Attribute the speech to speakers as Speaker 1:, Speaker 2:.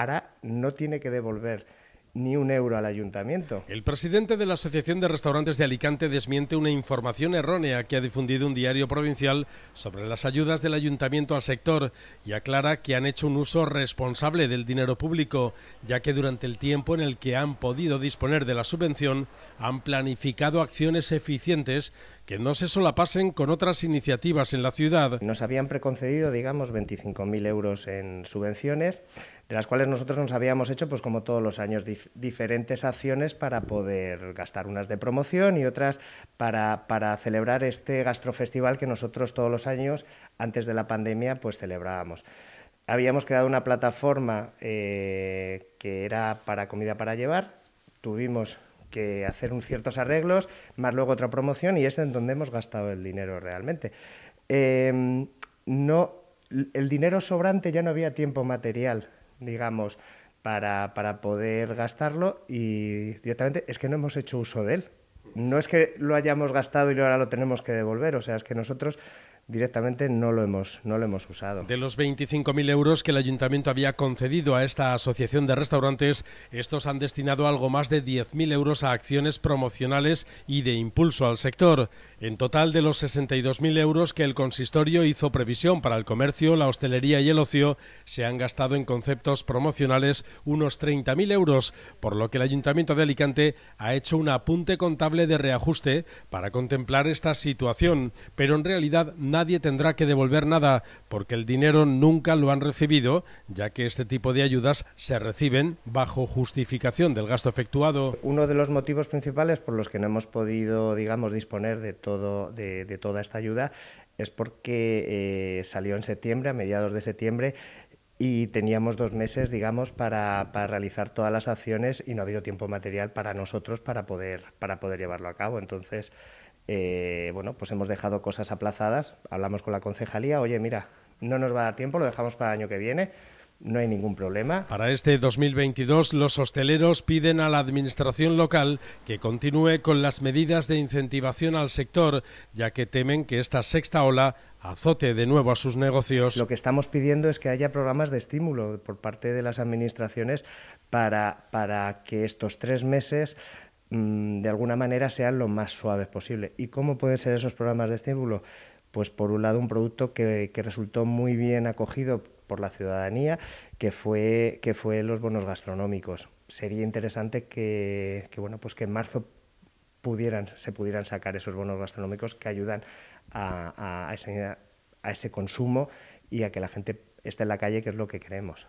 Speaker 1: ahora no tiene que devolver ni un euro al ayuntamiento. El
Speaker 2: presidente de la Asociación de Restaurantes de Alicante desmiente una información errónea que ha difundido un diario provincial sobre las ayudas del ayuntamiento al sector y aclara que han hecho un uso responsable del dinero público, ya que durante el tiempo en el que han podido disponer de la subvención han planificado acciones eficientes que no se solapasen con otras iniciativas en la ciudad. Nos habían preconcedido, digamos, 25.000 euros en subvenciones,
Speaker 1: de las cuales nosotros nos habíamos hecho, pues como todos los años, diferentes acciones para poder gastar unas de promoción y otras para, para celebrar este gastrofestival que nosotros todos los años, antes de la pandemia, pues celebrábamos habíamos creado una plataforma eh, que era para comida para llevar. Tuvimos que hacer un ciertos arreglos, más luego otra promoción, y es en donde hemos gastado el dinero realmente. Em, no, el dinero sobrante ya no había tiempo material, digamos para, poder gastarlo y directamente es que no hemos hecho uso de él. No es que lo hayamos gastado y ahora lo tenemos que devolver, o sea, es que nosotros directamente no lo hemos, no lo hemos usado.
Speaker 2: De los 25.000 euros que el ayuntamiento había concedido a esta asociación de restaurantes, estos han destinado algo más de 10.000 euros a acciones promocionales y de impulso al sector. En total, de los 62.000 euros que el consistorio hizo previsión para el comercio, la hostelería y el ocio, se han gastado en conceptos promocionales unos 30.000 euros, por lo que el ayuntamiento de Alicante ha hecho un apunte contable de reajuste para contemplar esta situación, pero en realidad no nadie tendrá que devolver nada, porque el dinero nunca lo han recibido, ya que este tipo de ayudas se reciben bajo justificación del gasto efectuado.
Speaker 1: Uno de los motivos principales por los que no hemos podido, digamos, disponer de, todo, de, toda esta ayuda es porque eh, salió en septiembre, a mediados de septiembre, y teníamos dos meses, digamos, para, para, realizar todas las acciones y no ha habido tiempo material para nosotros para poder, para poder llevarlo a cabo. Entonces, eh, bueno, pues hemos dejado cosas aplazadas, hablamos con la concejalía, oye, mira, no nos va a dar tiempo, lo dejamos para el año que viene, no hay ningún problema.
Speaker 2: Para este 2022, los hosteleros piden a la Administración local que continúe con las medidas de incentivación al sector, ya que temen que esta sexta ola azote de nuevo a sus negocios. Lo que
Speaker 1: estamos pidiendo es que haya programas de estímulo por parte de las Administraciones para, para que estos tres meses Mm, de alguna manera sean lo más suaves posible. ¿Y cómo pueden ser esos programas de estímulo? Pues por un lado un producto que, que resultó muy bien acogido por la ciudadanía, que fue, que fue los bonos gastronómicos. Sería interesante que, que bueno, pues que en marzo pudieran, se pudieran sacar esos bonos gastronómicos que ayudan a, a ese consumo y a que la gente esté en la calle, que es lo que queremos.